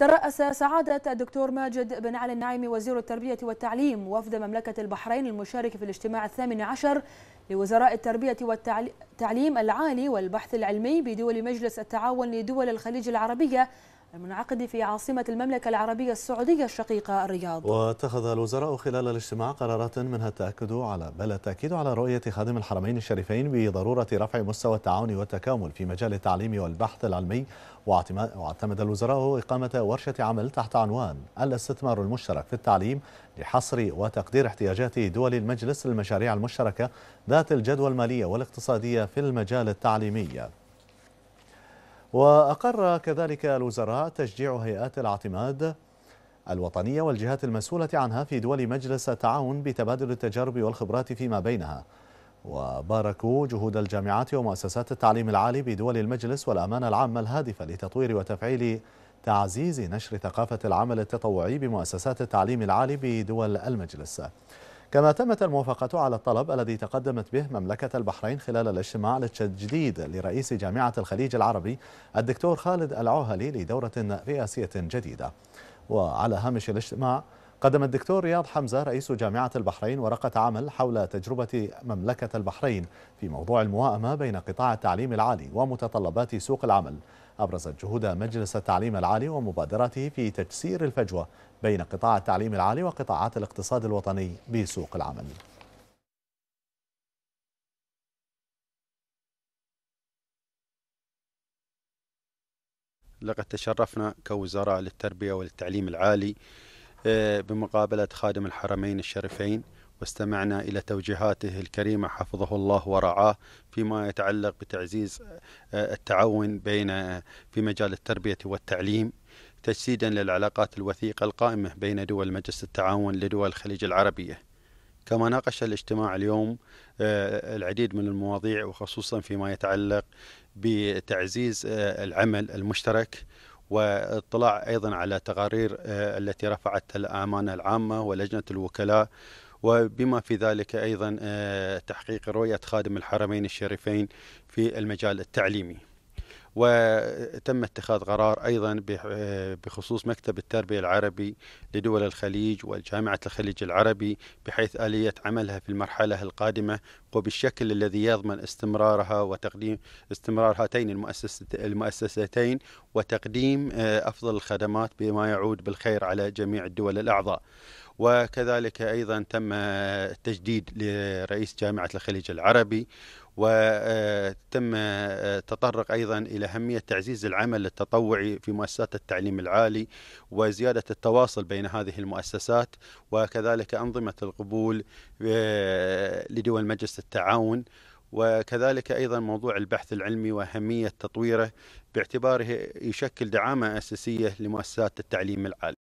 ترأس سعادة الدكتور ماجد بن علي النعيمي وزير التربية والتعليم وفد مملكة البحرين المشارك في الاجتماع الثامن عشر لوزراء التربية والتعليم العالي والبحث العلمي بدول مجلس التعاون لدول الخليج العربية المنعقد في عاصمة المملكة العربية السعودية الشقيقة الرياض واتخذ الوزراء خلال الاجتماع قرارات منها التأكد على بل التأكيد على رؤية خادم الحرمين الشريفين بضرورة رفع مستوى التعاون والتكامل في مجال التعليم والبحث العلمي واعتمد الوزراء إقامة ورشة عمل تحت عنوان الاستثمار المشترك في التعليم لحصر وتقدير احتياجات دول المجلس للمشاريع المشتركة ذات الجدوى المالية والاقتصادية في المجال التعليمي وأقر كذلك الوزراء تشجيع هيئات الاعتماد الوطنية والجهات المسؤولة عنها في دول مجلس التعاون بتبادل التجارب والخبرات فيما بينها وباركوا جهود الجامعات ومؤسسات التعليم العالي بدول المجلس والأمانة العامة الهادفة لتطوير وتفعيل تعزيز نشر ثقافة العمل التطوعي بمؤسسات التعليم العالي بدول المجلس كما تمت الموافقة على الطلب الذي تقدمت به مملكة البحرين خلال الاجتماع للتجديد لرئيس جامعة الخليج العربي الدكتور خالد العوهلي لدورة رئاسية جديدة وعلى هامش الاجتماع قدم الدكتور رياض حمزة رئيس جامعة البحرين ورقة عمل حول تجربة مملكة البحرين في موضوع المواءمة بين قطاع التعليم العالي ومتطلبات سوق العمل أبرزت جهود مجلس التعليم العالي ومبادراته في تكسير الفجوة بين قطاع التعليم العالي وقطاعات الاقتصاد الوطني بسوق العمل لقد تشرفنا كوزراء للتربية والتعليم العالي آه، بمقابلة خادم الحرمين الشريفين واستمعنا إلى توجيهاته الكريمة حفظه الله ورعاه فيما يتعلق بتعزيز آه، التعاون بين آه، في مجال التربية والتعليم تجسيدا للعلاقات الوثيقة القائمة بين دول مجلس التعاون لدول الخليج العربية كما ناقش الاجتماع اليوم آه، العديد من المواضيع وخصوصا فيما يتعلق بتعزيز العمل المشترك واطلاع ايضا على تقارير التي رفعتها الامانه العامه ولجنه الوكلاء وبما في ذلك أيضا آه، تحقيق رؤية خادم الحرمين الشريفين في المجال التعليمي وتم اتخاذ قرار أيضا بخصوص مكتب التربية العربي لدول الخليج وجامعة الخليج العربي بحيث آلية عملها في المرحلة القادمة وبالشكل الذي يضمن استمرارها وتقديم استمرار هاتين المؤسستين وتقديم آه، أفضل الخدمات بما يعود بالخير على جميع الدول الأعضاء وكذلك ايضا تم التجديد لرئيس جامعه الخليج العربي وتم تطرق أيضا إلى أهمية تعزيز العمل التطوعي في مؤسسات التعليم العالي وزيادة التواصل بين هذه المؤسسات وكذلك أنظمة القبول آه، لدول مجلس التعاون وكذلك ايضا موضوع البحث العلمي واهميه تطويره باعتباره يشكل دعامه اساسيه لمؤسسات التعليم العالي